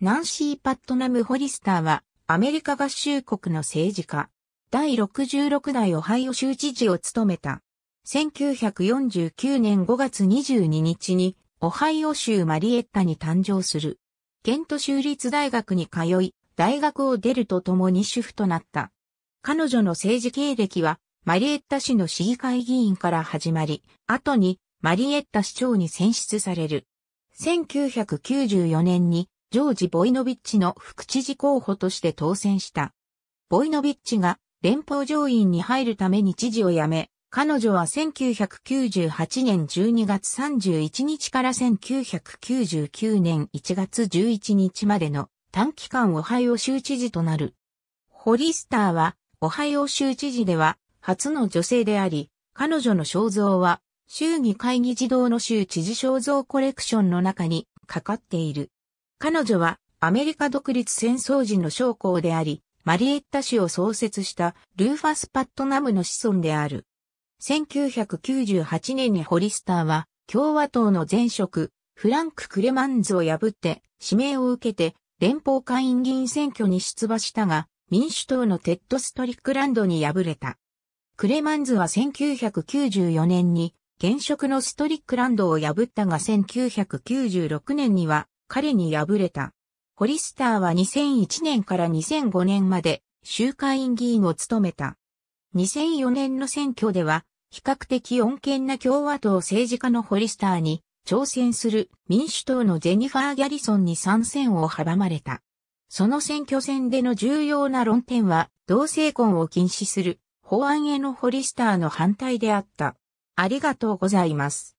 ナンシー・パットナム・ホリスターは、アメリカ合衆国の政治家。第66代オハイオ州知事を務めた。1949年5月22日に、オハイオ州マリエッタに誕生する。ケント州立大学に通い、大学を出るとともに主婦となった。彼女の政治経歴は、マリエッタ市の市議会議員から始まり、後にマリエッタ市長に選出される。1994年にジョージ・ボイノビッチの副知事候補として当選した。ボイノビッチが連邦上院に入るために知事を辞め、彼女は1998年12月31日から1999年1月11日までの短期間オハイオ州知事となる。ホリスターはオハイオ州知事では初の女性であり、彼女の肖像は衆議会議事堂の州知事肖像コレクションの中にかかっている。彼女はアメリカ独立戦争時の将校であり、マリエッタ氏を創設したルーファス・パットナムの子孫である。1998年にホリスターは共和党の前職、フランク・クレマンズを破って指名を受けて連邦会員議員選挙に出馬したが、民主党のテッド・ストリックランドに敗れた。クレマンズは1994年に現職のストリックランドを破ったが1996年には彼に敗れた。ホリスターは2001年から2005年まで州会員議員を務めた。2004年の選挙では、比較的穏健な共和党政治家のホリスターに挑戦する民主党のジェニファー・ギャリソンに参戦を阻まれた。その選挙戦での重要な論点は、同性婚を禁止する法案へのホリスターの反対であった。ありがとうございます。